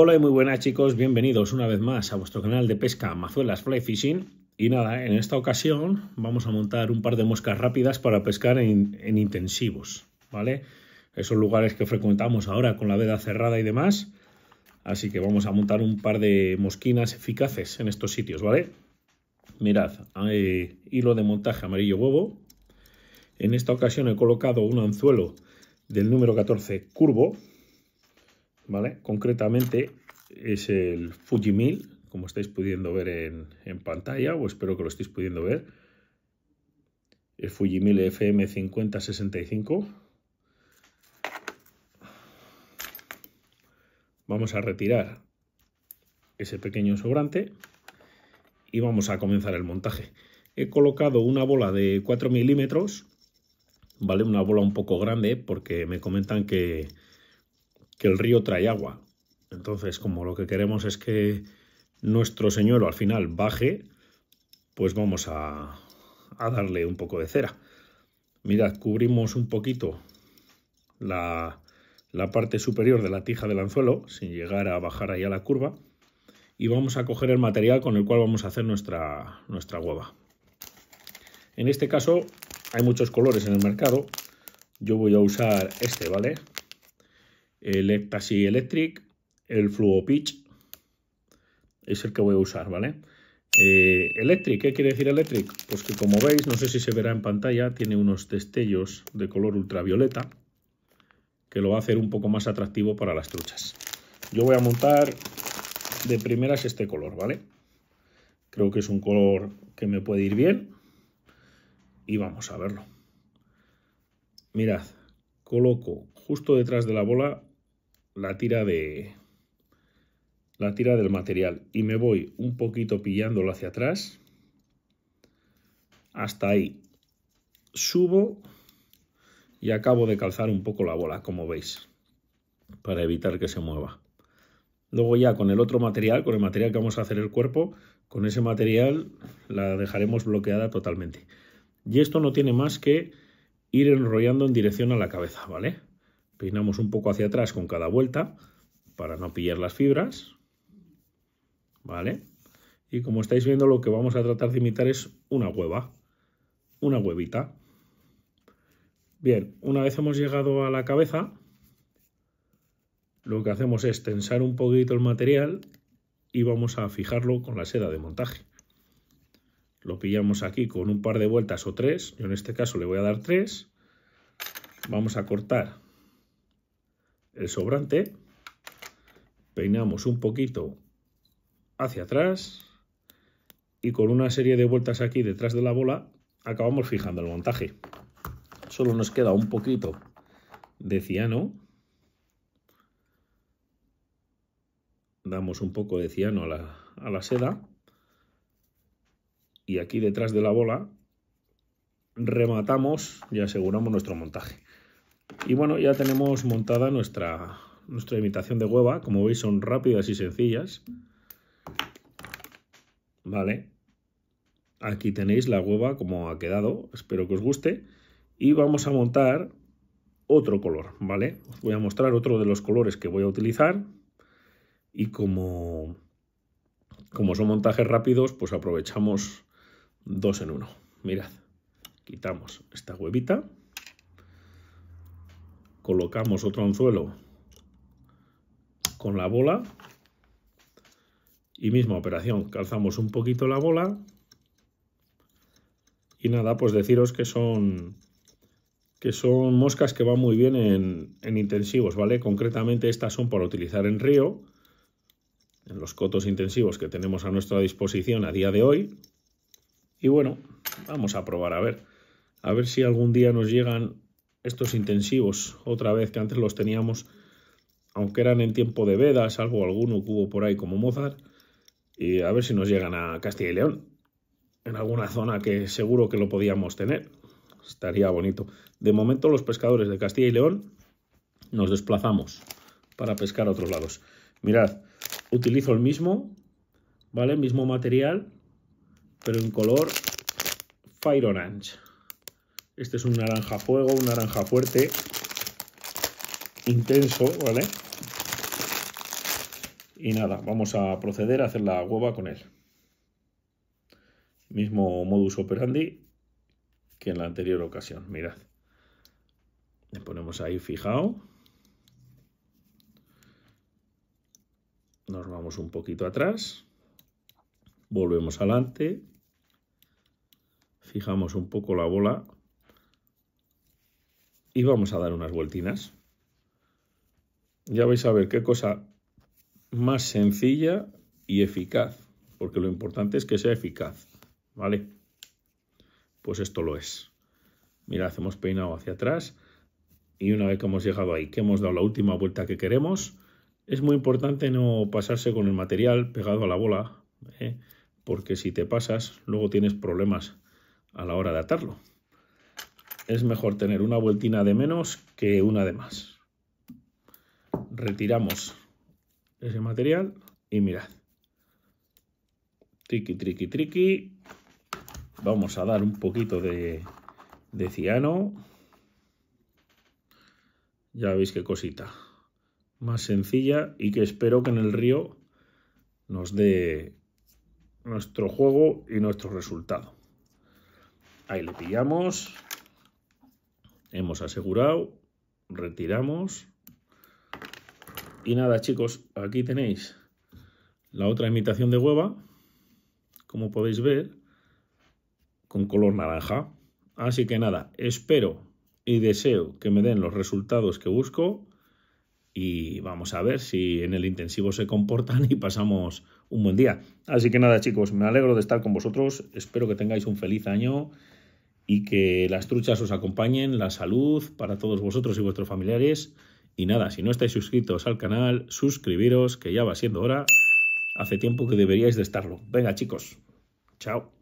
Hola y muy buenas chicos, bienvenidos una vez más a vuestro canal de pesca Mazuelas Fly Fishing. Y nada, en esta ocasión vamos a montar un par de moscas rápidas para pescar en, intensivos, ¿vale? Esos lugares que frecuentamos ahora con la veda cerrada y demás. Así que vamos a montar un par de mosquinas eficaces en estos sitios, ¿vale? Mirad, eh, hilo de montaje amarillo huevo. En esta ocasión he colocado un anzuelo del número 14 curvo, Concretamente es el Fuji 1000, como estáis pudiendo ver en, pantalla, o espero que lo estéis pudiendo ver. El Fuji 1000 FM 5065. Vamos a retirar ese pequeño sobrante y vamos a comenzar el montaje. He colocado una bola de 4 milímetros, ¿vale? Una bola un poco grande porque me comentan que, que el río trae agua. Entonces, como lo que queremos es que nuestro señuelo al final baje, pues vamos a, darle un poco de cera. Mirad, cubrimos un poquito la, parte superior de la tija del anzuelo, sin llegar a bajar ahí a la curva, y vamos a coger el material con el cual vamos a hacer nuestra, nuestra hueva. En este caso hay muchos colores en el mercado, yo voy a usar este, ¿vale? el Ectasy Electric, el Fluo Pitch, es el que voy a usar, ¿vale? Eh, electric, ¿qué quiere decir electric? Pues que como veis, no sé si se verá en pantalla, tiene unos destellos de color ultravioleta que lo va a hacer un poco más atractivo para las truchas. Yo voy a montar de primeras este color, ¿vale? Creo que es un color que me puede ir bien y vamos a verlo. Mirad, coloco justo detrás de la bola la tira de la tira del material y me voy un poquito pillándolo hacia atrás hasta ahí subo y acabo de calzar un poco la bola como veis para evitar que se mueva luego ya con el otro material con el material que vamos a hacer el cuerpo con ese material la dejaremos bloqueada totalmente y esto no tiene más que ir enrollando en dirección a la cabeza vale Peinamos un poco hacia atrás con cada vuelta para no pillar las fibras. ¿Vale? Y como estáis viendo, lo que vamos a tratar de imitar es una hueva. Una huevita. Bien, una vez hemos llegado a la cabeza, lo que hacemos es tensar un poquito el material y vamos a fijarlo con la seda de montaje. Lo pillamos aquí con un par de vueltas o tres, yo en este caso le voy a dar tres. Vamos a cortar el sobrante, peinamos un poquito hacia atrás y con una serie de vueltas aquí detrás de la bola acabamos fijando el montaje. Solo nos queda un poquito de ciano. Damos un poco de ciano a la, a la seda y aquí detrás de la bola rematamos y aseguramos nuestro montaje. Y bueno, ya tenemos montada nuestra, nuestra imitación de hueva. Como veis, son rápidas y sencillas. Vale. Aquí tenéis la hueva como ha quedado. Espero que os guste. Y vamos a montar otro color, ¿vale? Os voy a mostrar otro de los colores que voy a utilizar. Y como, como son montajes rápidos, pues aprovechamos dos en uno. Mirad, quitamos esta huevita colocamos otro anzuelo con la bola y misma operación, calzamos un poquito la bola y nada, pues deciros que son que son moscas que van muy bien en, en intensivos, ¿vale? Concretamente estas son para utilizar en río, en los cotos intensivos que tenemos a nuestra disposición a día de hoy. Y bueno, vamos a probar a ver, a ver si algún día nos llegan estos intensivos, otra vez que antes los teníamos, aunque eran en tiempo de veda, salvo alguno hubo por ahí como Mozart, y a ver si nos llegan a Castilla y León, en alguna zona que seguro que lo podíamos tener. Estaría bonito. De momento los pescadores de Castilla y León nos desplazamos para pescar a otros lados. Mirad, utilizo el mismo, ¿vale? Mismo material, pero en color Fire Orange. Este es un naranja fuego, un naranja fuerte, intenso, ¿vale? Y nada, vamos a proceder a hacer la hueva con él. Mismo modus operandi que en la anterior ocasión, mirad. Le ponemos ahí fijado. Nos vamos un poquito atrás. Volvemos adelante. Fijamos un poco la bola y vamos a dar unas vueltinas. Ya vais a ver qué cosa más sencilla y eficaz, porque lo importante es que sea eficaz, ¿vale? Pues esto lo es. mira hacemos peinado hacia atrás y una vez que hemos llegado ahí, que hemos dado la última vuelta que queremos, es muy importante no pasarse con el material pegado a la bola, ¿eh? porque si te pasas, luego tienes problemas a la hora de atarlo es mejor tener una vueltina de menos que una de más. Retiramos ese material y mirad. Triqui, triqui, triqui. Vamos a dar un poquito de, de ciano. Ya veis qué cosita. Más sencilla y que espero que en el río nos dé nuestro juego y nuestro resultado. Ahí le pillamos. Hemos asegurado, retiramos. Y nada, chicos, aquí tenéis la otra imitación de hueva, como podéis ver, con color naranja. Así que nada, espero y deseo que me den los resultados que busco y vamos a ver si en el intensivo se comportan y pasamos un buen día. Así que nada chicos, me alegro de estar con vosotros, espero que tengáis un feliz año y que las truchas os acompañen, la salud para todos vosotros y vuestros familiares. Y nada, si no estáis suscritos al canal, suscribiros, que ya va siendo hora. Hace tiempo que deberíais de estarlo. Venga chicos, chao.